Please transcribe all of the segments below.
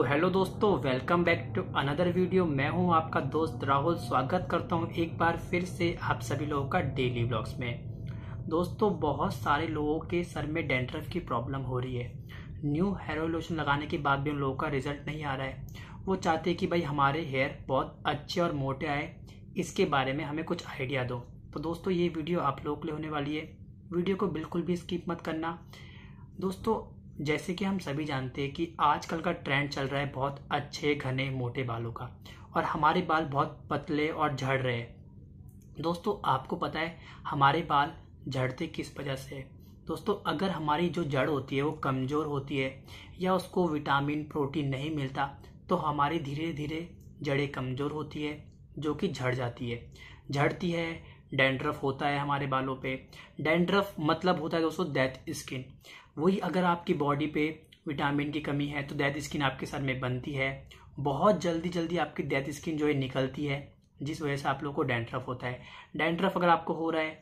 तो हेलो दोस्तों welcome back to another video मैं हूं आपका दोस्त राहुल स्वागत करता हूं एक बार फिर से आप सभी लोगों का डेली ब्लॉग्स में दोस्तों बहुत सारे लोगों के सर में डेंड्रफ की प्रॉब्लम हो रही है न्यू हेयर लोशन लगाने के बाद भी उन लोगों का रिजल्ट नहीं आ रहा है वो चाहते हैं कि भाई हमारे हेयर बहुत अच्छे और मोटे आए इसके बारे में हमें कुछ आइडिया दो तो दोस्तों ये वीडियो आप लोगों के लिए होने वाली है वीडियो को बिल्कुल भी स्किप मत करना दोस्तों जैसे कि हम सभी जानते हैं कि आजकल का ट्रेंड चल रहा है बहुत अच्छे घने मोटे बालों का और हमारे बाल बहुत पतले और झड़ रहे हैं दोस्तों आपको पता है हमारे बाल झड़ते किस वजह से है दोस्तों अगर हमारी जो जड़ होती है वो कमज़ोर होती है या उसको विटामिन प्रोटीन नहीं मिलता तो हमारी धीरे धीरे जड़ें कमज़ोर होती है जो कि झड़ जाती है झड़ती है डेंड्रफ होता है हमारे बालों पे डेंड्रफ मतलब होता है दोस्तों डेथ स्किन वही अगर आपकी बॉडी पे विटामिन की कमी है तो डेथ स्किन आपके सर में बनती है बहुत जल्दी जल्दी आपकी डेथ स्किन जो है निकलती है जिस वजह से आप लोगों को डेंड्रफ होता है डेंड्रफ अगर आपको हो रहा है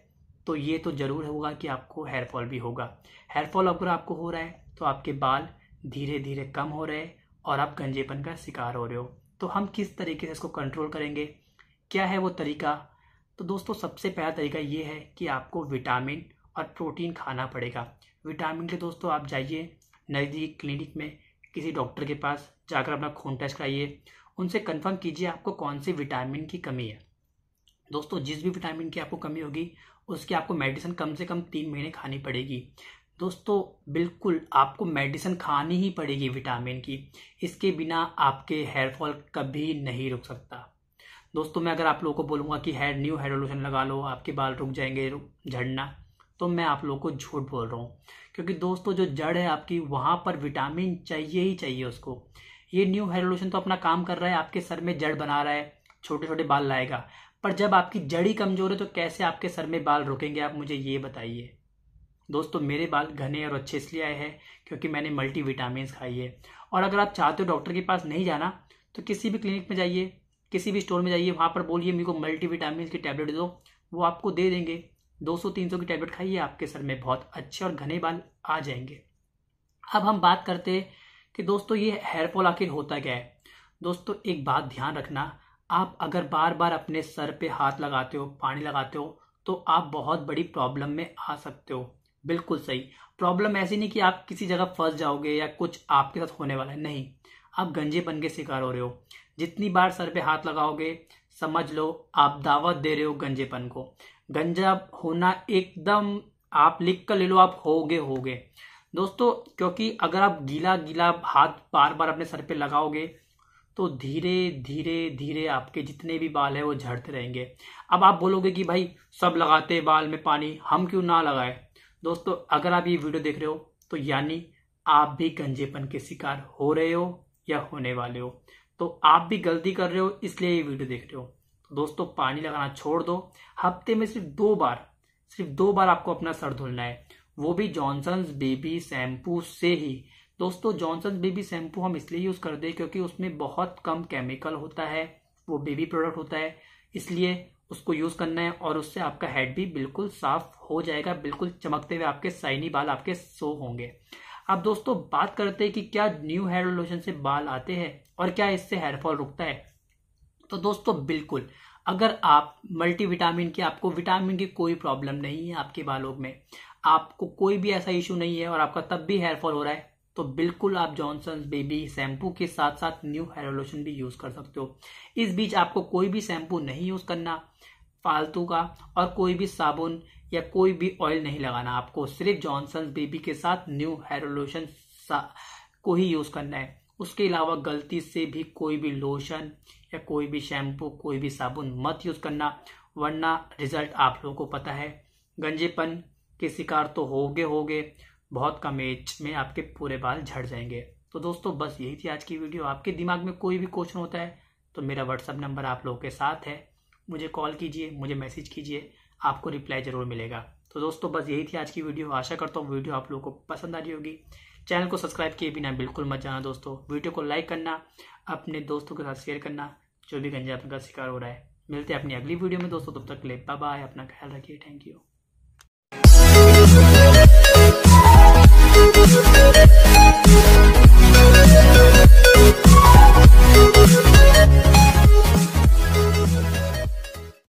तो ये तो ज़रूर होगा कि आपको हेयरफॉल भी होगा हेयरफॉल अगर आपको हो रहा है तो आपके बाल धीरे धीरे कम हो रहे हैं और आप गंजेपन का शिकार हो रहे हो तो हम किस तरीके से इसको कंट्रोल करेंगे क्या है वो तरीका तो दोस्तों सबसे पहला तरीका ये है कि आपको विटामिन और प्रोटीन खाना पड़ेगा विटामिन के दोस्तों आप जाइए नज़दीक क्लिनिक में किसी डॉक्टर के पास जाकर अपना खून टेस्ट कराइए उनसे कंफर्म कीजिए आपको कौन से विटामिन की कमी है दोस्तों जिस भी विटामिन की आपको कमी होगी उसकी आपको मेडिसिन कम से कम तीन महीने खानी पड़ेगी दोस्तों बिल्कुल आपको मेडिसिन खानी ही पड़ेगी विटामिन की इसके बिना आपके हेयर फॉल कभी नहीं रुक सकता दोस्तों मैं अगर आप लोगों को बोलूँगा कि हेड न्यू हेड लोशन लगा लो आपके बाल रुक जाएंगे झड़ना तो मैं आप लोगों को झूठ बोल रहा हूँ क्योंकि दोस्तों जो जड़ है आपकी वहाँ पर विटामिन चाहिए ही चाहिए उसको ये न्यू हेयर लोशन तो अपना काम कर रहा है आपके सर में जड़ बना रहा है छोटे छोटे बाल लाएगा पर जब आपकी जड़ ही कमज़ोर है तो कैसे आपके सर में बाल रुकेंगे आप मुझे ये बताइए दोस्तों मेरे बाल घने और अच्छे इसलिए आए हैं क्योंकि मैंने मल्टी विटामिन खाई है और अगर आप चाहते हो डॉक्टर के पास नहीं जाना तो किसी भी क्लिनिक में जाइए किसी भी स्टोर में जाइए वहाँ पर बोलिए मेरे को मल्टीविटामिन की टैबलेट दो वो आपको दे देंगे 200-300 की टैबलेट खाइए आपके सर में बहुत अच्छे और घने बाल आ जाएंगे अब हम बात करते हैं कि दोस्तों ये हेयरफॉल आखिर होता क्या है दोस्तों एक बात ध्यान रखना आप अगर बार बार अपने सर पे हाथ लगाते हो पानी लगाते हो तो आप बहुत बड़ी प्रॉब्लम में आ सकते हो बिल्कुल सही प्रॉब्लम ऐसी नहीं कि आप किसी जगह फंस जाओगे या कुछ आपके साथ होने वाला है नहीं आप गंजेपन के शिकार हो रहे हो जितनी बार सर पे हाथ लगाओगे समझ लो आप दावत दे रहे हो गंजेपन को गंजा होना एकदम आप लिख कर ले लो आप हो गए हो गए दोस्तों क्योंकि अगर आप गीला गीला हाथ बार बार अपने सर पे लगाओगे तो धीरे धीरे धीरे आपके जितने भी बाल है वो झड़ते रहेंगे अब आप बोलोगे कि भाई सब लगाते हैं बाल में पानी हम क्यों ना लगाए दोस्तों अगर आप ये वीडियो देख रहे हो तो यानी आप भी गंजेपन के शिकार हो रहे हो या होने वाले हो तो आप भी गलती कर रहे हो इसलिए ये वीडियो देख रहे हो तो दोस्तों पानी लगाना छोड़ दो हफ्ते में सिर्फ दो बार सिर्फ दो बार आपको अपना सर धुलना है वो भी जॉनसन्स बेबी शैम्पू से ही दोस्तों जॉनसन्स बेबी शैम्पू हम इसलिए यूज करते हैं क्योंकि उसमें बहुत कम केमिकल होता है वो बेबी प्रोडक्ट होता है इसलिए उसको यूज करना है और उससे आपका हेड भी बिल्कुल साफ हो जाएगा बिल्कुल चमकते हुए आपके साइनी बाल आपके सो होंगे अब दोस्तों बात करते हैं कि क्या न्यू हेयर लोशन से बाल आते हैं और क्या इससे हेयरफॉल रुकता है तो दोस्तों बिल्कुल अगर आप मल्टीविटामिन की आपको विटामिन की कोई प्रॉब्लम नहीं है आपके बालों में आपको कोई भी ऐसा इशू नहीं है और आपका तब भी हेयरफॉल हो रहा है तो बिल्कुल आप जॉनसन बेबी शैम्पू के साथ साथ न्यू हेयर लोशन भी यूज कर सकते हो इस बीच आपको कोई भी शैम्पू नहीं यूज करना फालतू का और कोई भी साबुन या कोई भी ऑयल नहीं लगाना आपको सिर्फ जॉनसन बेबी के साथ न्यू हेरोलोशन को ही यूज करना है उसके अलावा गलती से भी कोई भी लोशन या कोई भी शैम्पू कोई भी साबुन मत यूज करना वरना रिजल्ट आप लोगों को पता है गंजेपन के शिकार तो हो गए हो गए बहुत कम एज में आपके पूरे बाल झड़ जाएंगे तो दोस्तों बस यही थी आज की वीडियो आपके दिमाग में कोई भी क्वेश्चन होता है तो मेरा व्हाट्सअप नंबर आप लोगों के साथ है मुझे कॉल कीजिए मुझे मैसेज कीजिए आपको रिप्लाई ज़रूर मिलेगा तो दोस्तों बस यही थी आज की वीडियो आशा करता हूँ वीडियो आप लोगों को पसंद आ रही होगी चैनल को सब्सक्राइब किए बिना बिल्कुल मत जाना दोस्तों वीडियो को लाइक करना अपने दोस्तों के साथ शेयर करना जो भी गंजापन का शिकार हो रहा है मिलते हैं अपनी अगली वीडियो में दोस्तों तब तक ले बाय अपना ख्याल रखिए थैंक यू